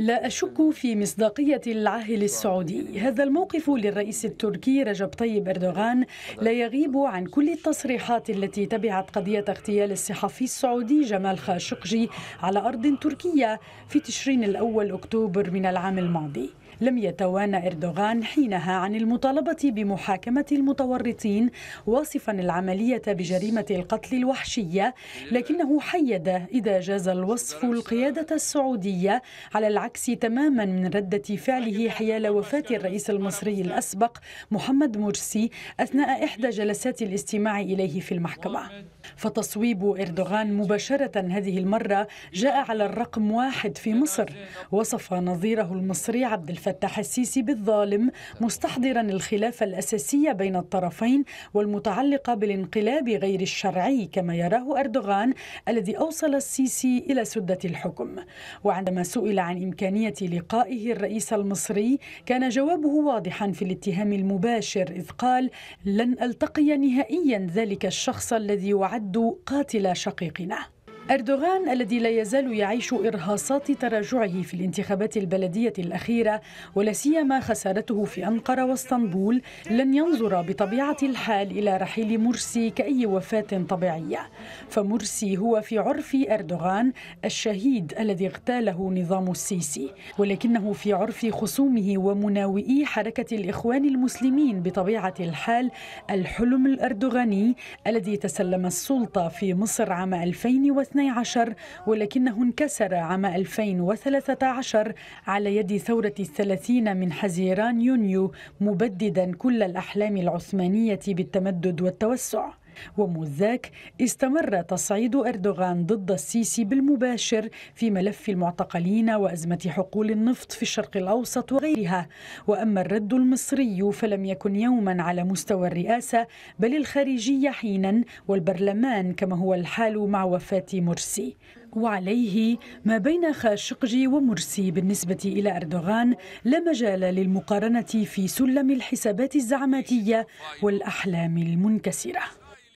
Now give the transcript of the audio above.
لا أشك في مصداقية العاهل السعودي هذا الموقف للرئيس التركي رجب طيب أردوغان لا يغيب عن كل التصريحات التي تبعت قضية اغتيال الصحفي السعودي جمال خاشقجي على أرض تركية في تشرين الأول أكتوبر من العام الماضي لم يتوانى اردوغان حينها عن المطالبه بمحاكمه المتورطين واصفا العمليه بجريمه القتل الوحشيه لكنه حيد اذا جاز الوصف القياده السعوديه على العكس العكس تماما من ردة فعله حيال وفاة الرئيس المصري الأسبق محمد مرسي أثناء إحدى جلسات الاستماع إليه في المحكمة فتصويب إردوغان مباشرة هذه المرة جاء على الرقم واحد في مصر وصف نظيره المصري عبد الفتاح السيسي بالظالم مستحضرا الخلاف الأساسية بين الطرفين والمتعلقة بالانقلاب غير الشرعي كما يراه أردوغان الذي أوصل السيسي إلى سدة الحكم وعندما سئل عن إمكانية لقائه الرئيس المصري كان جوابه واضحا في الاتهام المباشر إذ قال لن ألتقي نهائيا ذلك الشخص الذي يعد قاتل شقيقنا أردوغان الذي لا يزال يعيش إرهاصات تراجعه في الانتخابات البلدية الأخيرة ولا سيما خسارته في أنقرة واسطنبول لن ينظر بطبيعة الحال إلى رحيل مرسي كأي وفاة طبيعية فمرسي هو في عرف أردوغان الشهيد الذي اغتاله نظام السيسي ولكنه في عرف خصومه ومناوئي حركة الإخوان المسلمين بطبيعة الحال الحلم الأردوغاني الذي تسلم السلطة في مصر عام 2002 2012 ولكنه انكسر عام 2013 على يد ثورة الثلاثين من حزيران يونيو مبددا كل الأحلام العثمانية بالتمدد والتوسع ومذ ذاك استمر تصعيد أردوغان ضد السيسي بالمباشر في ملف المعتقلين وأزمة حقول النفط في الشرق الأوسط وغيرها وأما الرد المصري فلم يكن يوما على مستوى الرئاسة بل الخارجية حينا والبرلمان كما هو الحال مع وفاة مرسي وعليه ما بين خاشقجي ومرسي بالنسبة إلى أردوغان لا مجال للمقارنة في سلم الحسابات الزعماتية والأحلام المنكسرة